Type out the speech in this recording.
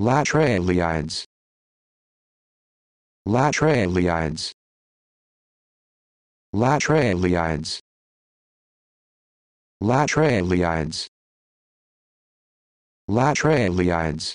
Latreliades. Latreliades. Latreliades. Latreliades. Latraliides.